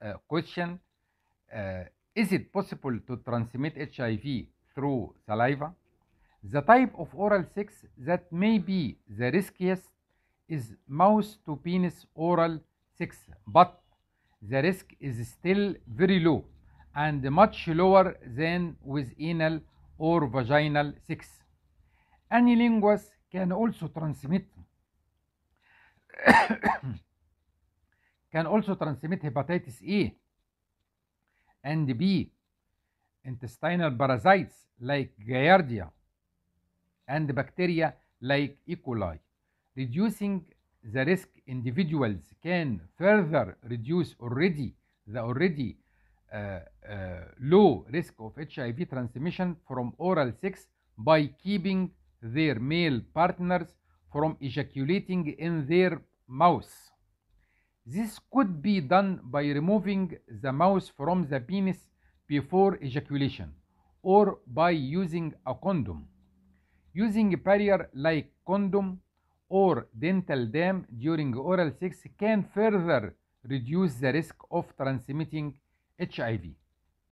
Uh, question uh, Is it possible to transmit HIV through saliva? The type of oral sex that may be the riskiest is mouth to penis oral sex, but the risk is still very low and much lower than with anal or vaginal sex. Any linguist can also transmit can also transmit hepatitis A and B, intestinal parasites like Giardia and bacteria like E. coli. Reducing the risk individuals can further reduce already the already uh, uh, low risk of HIV transmission from oral sex by keeping their male partners from ejaculating in their mouths. This could be done by removing the mouse from the penis before ejaculation or by using a condom. Using a barrier like condom or dental dam during oral sex can further reduce the risk of transmitting HIV.